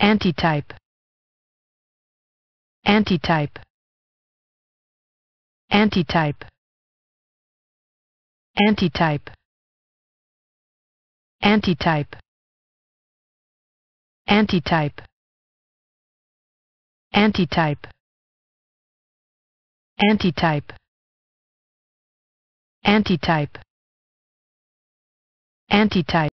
Antitype. Antitype. Antitype. Antitype. Antitype. Antitype. Antitype. Antitype. Antitype. Antitype.